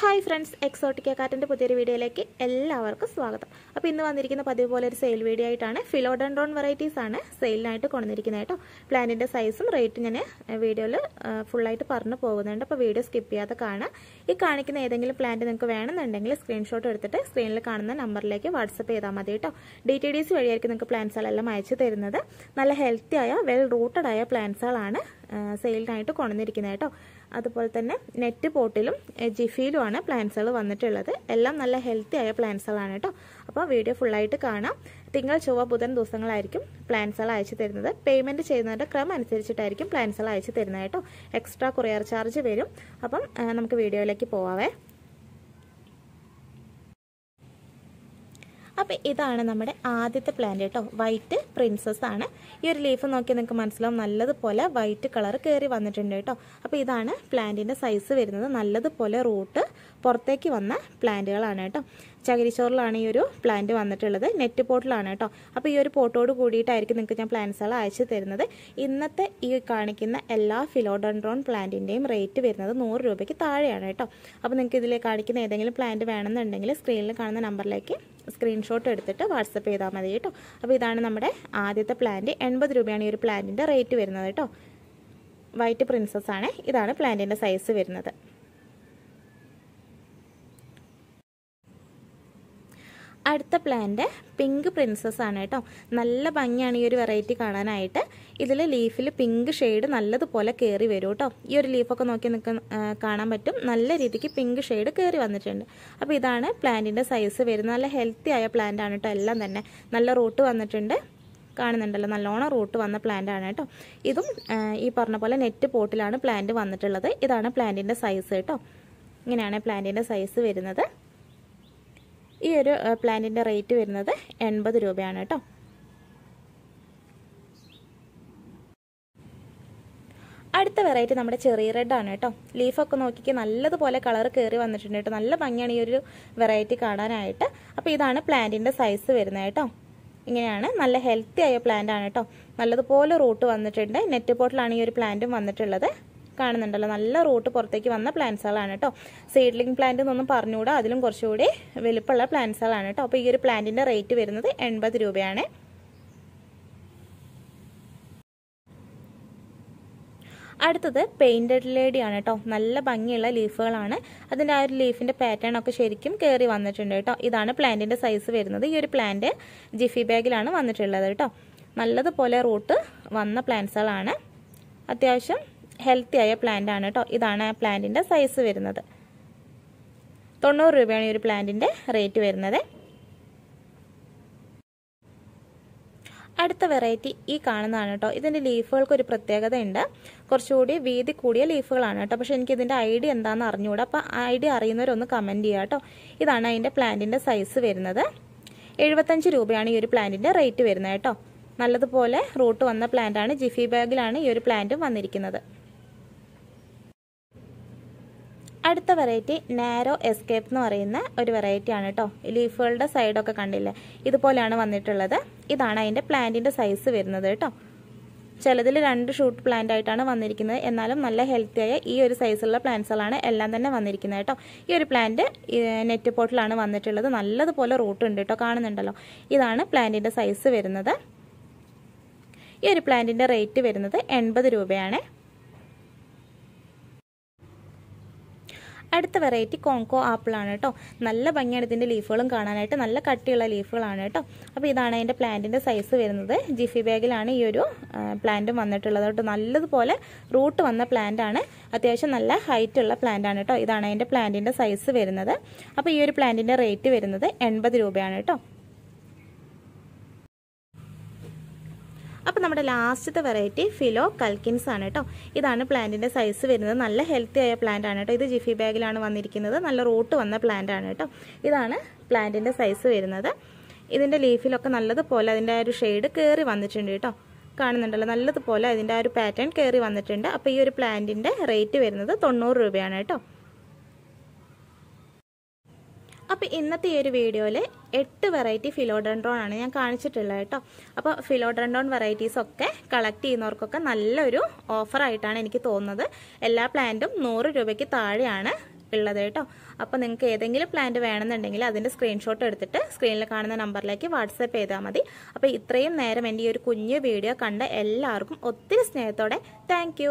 hi friends Exotica കാറ്റിൻ്റെ പുതിയൊരു വീഡിയോയിലേക്ക് എല്ലാവർക്കും സ്വാഗതം അപ്പോൾ ഇന്ന് വന്നിരിക്കുന്ന പതിവ് പോലെ ഒരു സെയിൽ വീഡിയോ ആയിട്ടാണ് ഫിലോഡൻഡ്രോൺ വെറൈറ്റീസ് ആണ് സെയിലിനായിട്ട് കൊണ്ടുവന്നിരിക്കുന്നത് കേട്ടോ പ്ലാനിൻ്റെ സൈസും റേറ്റും ഞാൻ വീഡിയോയിൽ ഫുള്ളായിട്ട് പറഞ്ഞു പോകുന്നുണ്ട് അപ്പോൾ വീഡിയോ സ്കിപ്പ് ചെയ്യാതെ കാണുക ഈ കാണിക്കുന്ന ഏതെങ്കിലും പ്ലാന്റ് നിങ്ങൾക്ക് വേണമെന്നുണ്ടെങ്കിൽ സ്ക്രീൻഷോട്ട് എടുത്തിട്ട് സ്ക്രീനിൽ കാണുന്ന നമ്പറിലേക്ക് വാട്സപ്പ് ചെയ്താൽ മതി കേട്ടോ ഡി ടി ഡി സി വഴിയായിരിക്കും നിങ്ങൾക്ക് പ്ലാന്റ്സുകളെല്ലാം അയച്ചു തരുന്നത് നല്ല ഹെൽത്തി ആയ വെൽ റൂട്ടഡ് ആയ പ്ലാന്റ്സുകളാണ് സെയിലിനായിട്ട് കൊണ്ടുവന്നിരിക്കുന്നത് കേട്ടോ അതുപോലെ തന്നെ നെറ്റ് പോട്ടിലും ജിഫിയിലുമാണ് പ്ലാന്റ്സുകൾ വന്നിട്ടുള്ളത് എല്ലാം നല്ല ഹെൽത്തി ആയ പ്ലാന്റ്സുകളാണ് കേട്ടോ അപ്പോൾ വീഡിയോ ഫുള്ളായിട്ട് കാണാം തിങ്കൾ ചൊവ്വ ബുധൻ ദിവസങ്ങളായിരിക്കും പ്ലാന്റ്സുകൾ അയച്ചു തരുന്നത് പേയ്മെൻറ്റ് ചെയ്യുന്നതിൻ്റെ ക്രമം അനുസരിച്ചിട്ടായിരിക്കും പ്ലാന്റ്സുകൾ അയച്ചു തരുന്നത് കേട്ടോ എക്സ്ട്രാ കൊറിയർ ചാർജ് വരും അപ്പം നമുക്ക് വീഡിയോയിലേക്ക് പോവാവേ അപ്പോൾ ഇതാണ് നമ്മുടെ ആദ്യത്തെ പ്ലാന്റ് കേട്ടോ വൈറ്റ് പ്രിൻസസ് ആണ് ഈ ഒരു ലീഫ് നോക്കി നിങ്ങൾക്ക് മനസ്സിലാവും നല്ലതുപോലെ വൈറ്റ് കളർ കയറി വന്നിട്ടുണ്ട് കേട്ടോ അപ്പോൾ ഇതാണ് പ്ലാന്റിൻ്റെ സൈസ് വരുന്നത് നല്ലതുപോലെ റൂട്ട് പുറത്തേക്ക് വന്ന പ്ലാന്റുകളാണ് കേട്ടോ ചകിരിച്ചോറിലാണ് ഈ ഒരു പ്ലാന്റ് വന്നിട്ടുള്ളത് നെറ്റ് പോട്ടിലാണ് കേട്ടോ അപ്പോൾ ഈ ഒരു പോട്ടോട് കൂടിയിട്ടായിരിക്കും നിങ്ങൾക്ക് ഞാൻ പ്ലാന്റ്സുകൾ അയച്ചു തരുന്നത് ഇന്നത്തെ ഈ കാണിക്കുന്ന എല്ലാ ഫിലോഡൻഡ്രോൺ പ്ലാന്റിൻ്റെയും റേറ്റ് വരുന്നത് നൂറ് രൂപയ്ക്ക് താഴെയാണ് കേട്ടോ അപ്പോൾ നിങ്ങൾക്ക് ഇതിൽ കാണിക്കുന്ന ഏതെങ്കിലും പ്ലാന്റ് വേണമെന്നുണ്ടെങ്കിൽ സ്ക്രീനിൽ കാണുന്ന നമ്പറിലേക്ക് സ്ക്രീൻഷോട്ട് എടുത്തിട്ട് വാട്സപ്പ് ചെയ്താൽ മതി കേട്ടോ അപ്പോൾ ഇതാണ് നമ്മുടെ ആദ്യത്തെ പ്ലാന്റ് എൺപത് രൂപയാണ് ഈ ഒരു പ്ലാന്റിൻ്റെ റേറ്റ് വരുന്നത് കേട്ടോ വൈറ്റ് പ്രിൻസസ് ആണ് ഇതാണ് പ്ലാന്റിൻ്റെ സൈസ് വരുന്നത് അടുത്ത പ്ലാന്റ് പിങ്ക് പ്രിൻസസ് ആണ് കേട്ടോ നല്ല ഭംഗിയാണ് ഈ ഒരു വെറൈറ്റി കാണാനായിട്ട് ഇതിൽ ലീഫിൽ പിങ്ക് ഷെയ്ഡ് നല്ലതുപോലെ കയറി വരും കേട്ടോ ഈ ഒരു ലീഫൊക്കെ നോക്കി നിൽക്കുന്ന കാണാൻ പറ്റും നല്ല രീതിക്ക് പിങ്ക് ഷെയ്ഡ് കയറി വന്നിട്ടുണ്ട് അപ്പോൾ ഇതാണ് പ്ലാന്റിൻ്റെ സൈസ് വരുന്നത് നല്ല ഹെൽത്തി ആയ പ്ലാന്റ് ആണ് കേട്ടോ എല്ലാം തന്നെ നല്ല റൂട്ട് വന്നിട്ടുണ്ട് കാണുന്നുണ്ടല്ലോ നല്ലോണം റൂട്ട് വന്ന പ്ലാന്റ് ആണ് കേട്ടോ ഇതും ഈ പറഞ്ഞ പോലെ നെറ്റ് പോട്ടിലാണ് പ്ലാന്റ് വന്നിട്ടുള്ളത് ഇതാണ് പ്ലാന്റിൻ്റെ സൈസ് കേട്ടോ ഇങ്ങനെയാണ് പ്ലാന്റിൻ്റെ സൈസ് വരുന്നത് ഈ ഒരു പ്ലാന്റിൻ്റെ റേറ്റ് വരുന്നത് എൺപത് രൂപയാണ് കേട്ടോ അടുത്ത വെറൈറ്റി നമ്മുടെ ചെറിയ റെഡാണ് കേട്ടോ ലീഫൊക്കെ നോക്കിക്ക് നല്ലതുപോലെ കളർ കയറി വന്നിട്ടുണ്ട് കേട്ടോ നല്ല ഭംഗിയാണ് ഈ ഒരു വെറൈറ്റി കാണാനായിട്ട് അപ്പോൾ ഇതാണ് പ്ലാന്റിൻ്റെ സൈസ് വരുന്നത് കേട്ടോ ഇങ്ങനെയാണ് നല്ല ഹെൽത്തി ആയ പ്ലാന്റ് ആണ് കേട്ടോ നല്ലതുപോലെ റൂട്ട് വന്നിട്ടുണ്ട് നെറ്റ് പോട്ടിലാണ് ഈ ഒരു പ്ലാന്റും വന്നിട്ടുള്ളത് കാണുന്നുണ്ടല്ലോ നല്ല റൂട്ട് പുറത്തേക്ക് വന്ന പ്ലാന്റ്സുകളാണ് കേട്ടോ സീഡ്ലിംഗ് പ്ലാന്റ് എന്നൊന്നും പറഞ്ഞുകൂടാ അതിലും കുറച്ചുകൂടി വലുപ്പമുള്ള പ്ലാന്റ്സുകളാണ് കേട്ടോ അപ്പോൾ ഈ ഒരു പ്ലാന്റിൻ്റെ റേറ്റ് വരുന്നത് എൺപത് രൂപയാണ് അടുത്തത് പെയിൻറ്റഡ് ലേഡിയാണ് കേട്ടോ നല്ല ഭംഗിയുള്ള ലീഫുകളാണ് അതിൻ്റെ ആ ഒരു ലീഫിൻ്റെ പാറ്റേൺ ഒക്കെ ശരിക്കും കയറി വന്നിട്ടുണ്ട് കേട്ടോ ഇതാണ് പ്ലാന്റിൻ്റെ സൈസ് വരുന്നത് ഈ ഒരു പ്ലാന്റ് ജിഫി ബാഗിലാണ് വന്നിട്ടുള്ളത് കേട്ടോ നല്ലതുപോലെ റൂട്ട് വന്ന പ്ലാന്റ്സുകളാണ് അത്യാവശ്യം ഹെൽത്തി ആയ പ്ലാന്റ് ആണ് കേട്ടോ ഇതാണ് ആ പ്ലാന്റിൻ്റെ സൈസ് വരുന്നത് തൊണ്ണൂറ് രൂപയാണ് ഈ ഒരു പ്ലാന്റിൻ്റെ റേറ്റ് വരുന്നത് അടുത്ത വെറൈറ്റി ഈ കാണുന്നതാണ് കേട്ടോ ഇതിൻ്റെ ലീഫുകൾക്ക് ഒരു പ്രത്യേകത ഉണ്ട് കുറച്ചുകൂടി വീതി കൂടിയ ലീഫുകളാണ് കേട്ടോ പക്ഷെ എനിക്ക് ഇതിൻ്റെ ഐഡിയ എന്താണെന്ന് അറിഞ്ഞുകൂടാ അപ്പോൾ ഐഡിയ അറിയുന്നവരൊന്ന് കമൻറ്റ് ചെയ്യുക കേട്ടോ ഇതാണ് അതിൻ്റെ പ്ലാന്റിൻ്റെ സൈസ് വരുന്നത് എഴുപത്തഞ്ച് രൂപയാണ് ഈ ഒരു പ്ലാന്റിൻ്റെ റേറ്റ് വരുന്നത് കേട്ടോ നല്ലതുപോലെ റൂട്ട് വന്ന പ്ലാന്റാണ് ജിഫി ബാഗിലാണ് ഈ ഒരു പ്ലാന്റും വന്നിരിക്കുന്നത് അടുത്ത വെറൈറ്റി നാരോ എസ്കേപ്പ് എന്ന് പറയുന്ന ഒരു ആണ് കേട്ടോ ലീഫുകളുടെ സൈഡൊക്കെ കണ്ടില്ലേ ഇതുപോലെയാണ് വന്നിട്ടുള്ളത് ഇതാണ് അതിൻ്റെ പ്ലാന്റിൻ്റെ സൈസ് വരുന്നത് കേട്ടോ ചിലതിൽ രണ്ട് ഷൂട്ട് പ്ലാന്റ് ആയിട്ടാണ് വന്നിരിക്കുന്നത് എന്നാലും നല്ല ഹെൽത്തിയായ ഈ ഒരു സൈസുള്ള പ്ലാന്റ്സുകളാണ് എല്ലാം തന്നെ വന്നിരിക്കുന്നത് കേട്ടോ ഈ ഒരു പ്ലാന്റ് നെറ്റ് പോട്ടിലാണ് വന്നിട്ടുള്ളത് നല്ലതുപോലെ റൂട്ട് ഉണ്ട് കേട്ടോ കാണുന്നുണ്ടല്ലോ ഇതാണ് പ്ലാന്റിൻ്റെ സൈസ് വരുന്നത് ഈ ഒരു പ്ലാന്റിൻ്റെ റേറ്റ് വരുന്നത് എൺപത് രൂപയാണേ അടുത്ത വെറൈറ്റി കോങ്കോ ആപ്പിളാണ് കേട്ടോ നല്ല ഭംഗിയാണ് ഇതിൻ്റെ ലീഫുകളും കാണാനായിട്ട് നല്ല കട്ടിയുള്ള ലീഫുകളാണ് കേട്ടോ അപ്പോൾ ഇതാണ് അതിൻ്റെ പ്ലാന്റിൻ്റെ സൈസ് വരുന്നത് ജിഫി ബാഗിലാണ് ഈ ഒരു പ്ലാന്റും വന്നിട്ടുള്ളത് കേട്ടോ നല്ലതുപോലെ റൂട്ട് വന്ന പ്ലാന്റാണ് അത്യാവശ്യം നല്ല ഹൈറ്റ് പ്ലാന്റ് പ്ലാന്റാണ് കേട്ടോ ഇതാണ് അതിൻ്റെ പ്ലാന്റിൻ്റെ സൈസ് വരുന്നത് അപ്പോൾ ഈ ഒരു പ്ലാന്റിൻ്റെ റേറ്റ് വരുന്നത് എൺപത് രൂപയാണ് കേട്ടോ അപ്പോൾ നമ്മുടെ ലാസ്റ്റത്തെ വെറൈറ്റി ഫിലോ കൽക്കിൻസ് ആണ് കേട്ടോ ഇതാണ് പ്ലാന്റിൻ്റെ സൈസ് വരുന്നത് നല്ല ഹെൽത്തി ആയ പ്ലാന്റ് ആണ് കേട്ടോ ഇത് ജിഫി ബാഗിലാണ് വന്നിരിക്കുന്നത് നല്ല റൂട്ട് വന്ന പ്ലാന്റ് ആണ് കേട്ടോ ഇതാണ് പ്ലാന്റിൻ്റെ സൈസ് വരുന്നത് ഇതിൻ്റെ ലീഫിലൊക്കെ നല്ലതുപോലെ അതിൻ്റെ ആ ഒരു ഷെയ്ഡ് കയറി വന്നിട്ടുണ്ട് കേട്ടോ കാണുന്നുണ്ടല്ലോ നല്ലതുപോലെ അതിൻ്റെ ആ ഒരു പാറ്റേൺ കയറി വന്നിട്ടുണ്ട് അപ്പോൾ ഈ ഒരു പ്ലാന്റിൻ്റെ റേറ്റ് വരുന്നത് തൊണ്ണൂറ് രൂപയാണ് കേട്ടോ അപ്പോൾ ഇന്നത്തെ ഈ ഒരു വീഡിയോയിൽ എട്ട് വെറൈറ്റി ഫിലോഡ്രൻഡ്രോൺ ആണ് ഞാൻ കാണിച്ചിട്ടുള്ളത് കേട്ടോ അപ്പോൾ ഫിലോഡ്രൻഡ്രോൺ വെറൈറ്റീസ് ഒക്കെ കളക്ട് ചെയ്യുന്നവർക്കൊക്കെ നല്ലൊരു ഓഫറായിട്ടാണ് എനിക്ക് തോന്നുന്നത് എല്ലാ പ്ലാന്റും നൂറ് രൂപയ്ക്ക് താഴെയാണ് ഉള്ളത് കേട്ടോ അപ്പോൾ നിങ്ങൾക്ക് ഏതെങ്കിലും പ്ലാന്റ് വേണമെന്നുണ്ടെങ്കിൽ അതിൻ്റെ സ്ക്രീൻഷോട്ട് എടുത്തിട്ട് സ്ക്രീനിൽ കാണുന്ന നമ്പറിലേക്ക് വാട്സപ്പ് ചെയ്താൽ മതി അപ്പോൾ ഇത്രയും നേരം എൻ്റെ ഈ ഒരു കുഞ്ഞു വീഡിയോ കണ്ട എല്ലാവർക്കും ഒത്തിരി സ്നേഹത്തോടെ താങ്ക്